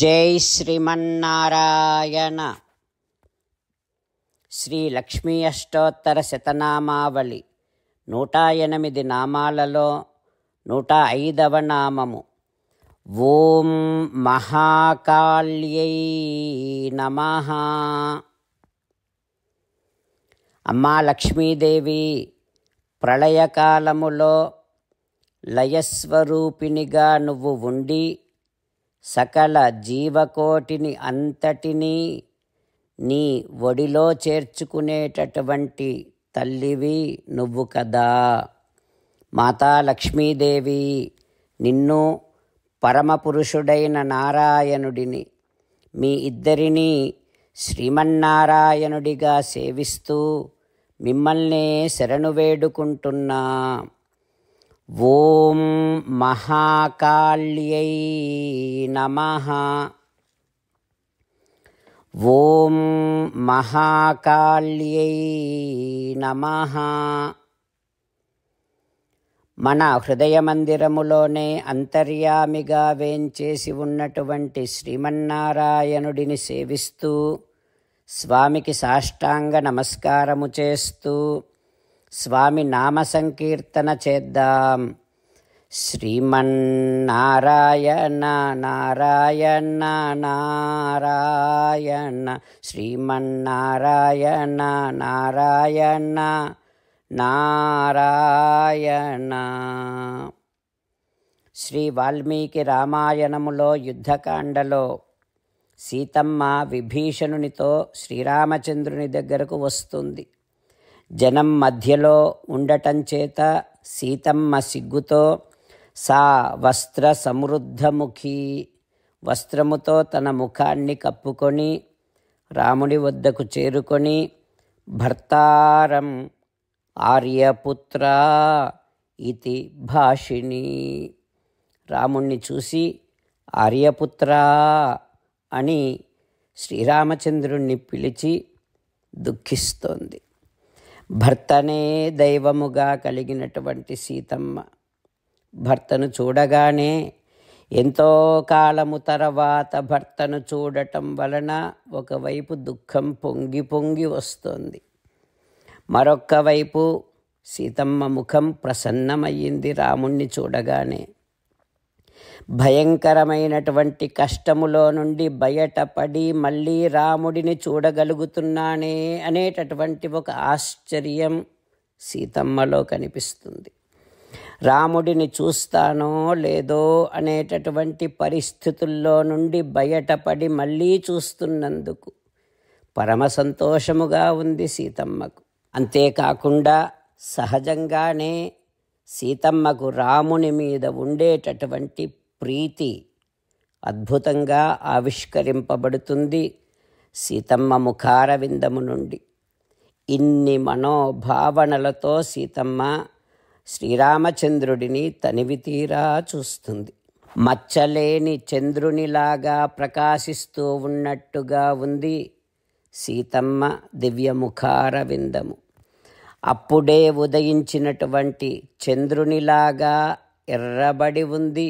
జై శ్రీమన్నారాయణ శ్రీ లక్ష్మీ అష్టోత్తర శతనామావళి నూట ఎనిమిది నామాలలో నూట ఐదవ నామము ఓం మహాకాళ్యై నమ అమ్మా లక్ష్మీదేవి ప్రళయకాలములో లయస్వరూపిణిగా నువ్వు ఉండి సకల జీవకోటిని అంతటినీ నీ ఒడిలో చేర్చుకునేటటువంటి తల్లివి నువ్వు కదా మాతా లక్ష్మీదేవి నిన్ను పరమపురుషుడైన నారాయణుడిని మీ ఇద్దరినీ శ్రీమన్నారాయణుడిగా సేవిస్తూ మిమ్మల్నే శరణు వేడుకుంటున్నా ఓం మహాకాళ్యై నమ ఓం మహాకాళ్యై నమ మన హృదయ మందిరములోనే అంతర్యామిగా వేంచేసి ఉన్నటువంటి శ్రీమన్నారాయణుడిని సేవిస్తూ స్వామికి సాష్టాంగ నమస్కారము చేస్తూ స్వామి నామ సంకీర్తన చేద్దాం శ్రీమన్నారాయణ నారాయణ నారాయణ శ్రీమన్నారాయణ నారాయణ నారాయణ శ్రీ వాల్మీకి రామాయణములో యుద్ధకాండలో సీతమ్మ విభీషణునితో శ్రీరామచంద్రుని దగ్గరకు వస్తుంది జనం మధ్యలో ఉండటం చేత సీతమ్మ సిగ్గుతో సా వస్త్ర సమృద్ధముఖి వస్త్రముతో తన ముఖాన్ని కప్పుకొని రాముడి వద్దకు చేరుకొని భర్తారం ఆర్యపుత్ర ఇది భాషిణి రాముణ్ణి చూసి ఆర్యపుత్ర అని శ్రీరామచంద్రుణ్ణి పిలిచి దుఃఖిస్తోంది భర్తనే దైవముగా కలిగినటువంటి సీతమ్మ భర్తను చూడగానే ఎంతో కాలము తర్వాత భర్తను చూడటం వలన ఒకవైపు దుఃఖం పొంగి పొంగి వస్తుంది మరొక్క వైపు సీతమ్మ ముఖం ప్రసన్నమయ్యింది రాముణ్ణి చూడగానే భయంకరమైనటువంటి కష్టములో నుండి బయటపడి మళ్ళీ రాముడిని చూడగలుగుతున్నానే అనేటటువంటి ఒక ఆశ్చర్యం సీతమ్మలో కనిపిస్తుంది రాముడిని చూస్తానో లేదో అనేటటువంటి పరిస్థితుల్లో నుండి బయటపడి మళ్ళీ చూస్తున్నందుకు పరమ సంతోషముగా ఉంది సీతమ్మకు అంతేకాకుండా సహజంగానే సీతమ్మకు రాముని మీద ఉండేటటువంటి ప్రీతి అద్భుతంగా ఆవిష్కరింపబడుతుంది సీతమ్మ ముఖారవిందము నుండి ఇన్ని మనోభావనలతో సీతమ్మ శ్రీరామచంద్రుడిని తనివితీరా చూస్తుంది మచ్చలేని చంద్రునిలాగా ప్రకాశిస్తూ ఉన్నట్టుగా ఉంది సీతమ్మ దివ్యముఖారవిందము అప్పుడే ఉదయించినటువంటి చంద్రునిలాగా ఎర్రబడి ఉంది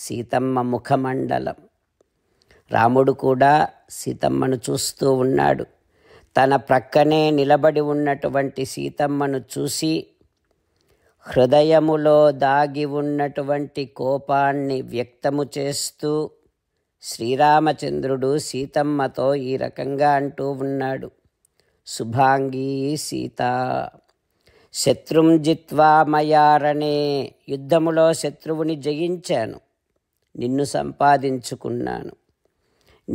సీతమ్మ ముఖమండలం రాముడు కూడా సీతమ్మను చూస్తూ ఉన్నాడు తన ప్రక్కనే నిలబడి ఉన్నటువంటి సీతమ్మను చూసి హృదయములో దాగి ఉన్నటువంటి కోపాన్ని వ్యక్తము చేస్తూ శ్రీరామచంద్రుడు సీతమ్మతో ఈ రకంగా అంటూ ఉన్నాడు శుభాంగీ సీత శత్రుం జిత్వా మయారణే యుద్ధములో శత్రువుని జయించాను నిన్ను సంపాదించుకున్నాను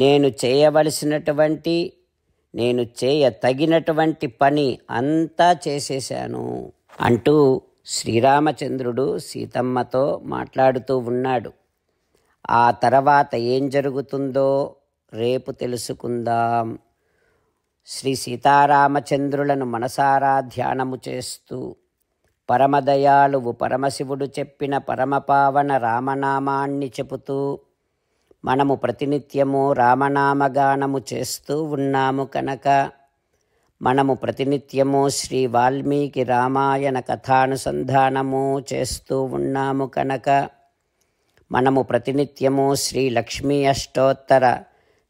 నేను చేయవలసినటువంటి నేను చేయ తగినటువంటి పని అంతా చేసేశాను అంటూ శ్రీరామచంద్రుడు సీతమ్మతో మాట్లాడుతూ ఉన్నాడు ఆ తర్వాత ఏం జరుగుతుందో రేపు తెలుసుకుందాం శ్రీ సీతారామచంద్రులను మనసారా ధ్యానము చేస్తూ పరమదయాళువు పరమశివుడు చెప్పిన పరమపావన రామనామాన్ని చెబుతూ మనము ప్రతినిత్యము రామనామగానము చేస్తూ ఉన్నాము కనుక మనము ప్రతినిత్యము శ్రీ వాల్మీకి రామాయణ కథానుసంధానము చేస్తూ ఉన్నాము కనుక మనము ప్రతినిత్యము శ్రీ లక్ష్మీ అష్టోత్తర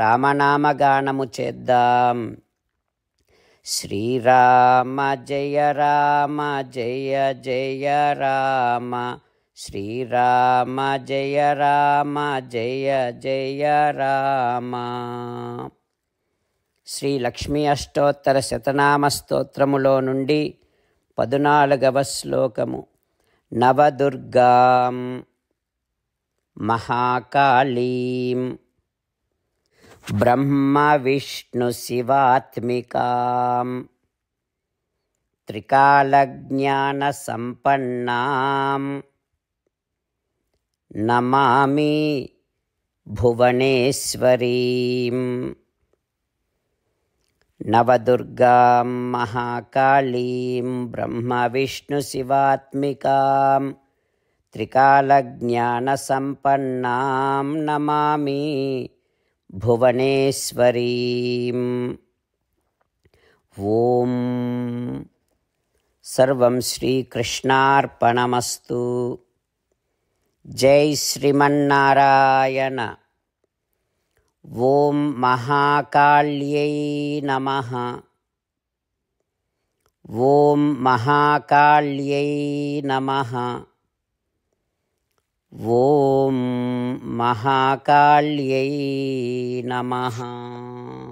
రామనామగానము చేద్దాం శ్రీరామ జయ రామ జయ జయ రామ శ్రీరామ జయ రామ జయ జయ రామ శ్రీ లక్ష్మీ అష్టోత్తర శతనామ స్తోత్రములో నుండి పదునాలుగవ శ్లోకము నవదుర్గాం మహాకాళీం ब्रह्मविष्णुशिवात्मिका त्रिकालज्ञानसम्पन्ना नमामि भुवनेश्वरीं नवदुर्गां महाकालीं ब्रह्मविष्णुशिवात्मिकां त्रिकालज्ञानसम्पन्नां नमामि भुवनेश्वरीं ॐ सर्वं श्रीकृष्णार्पणमस्तु जय श्रीमन्नारायण ॐ महाकाल्यै नमः ॐ महाकाल्यै नमः ॐ महाकाल्यै नमः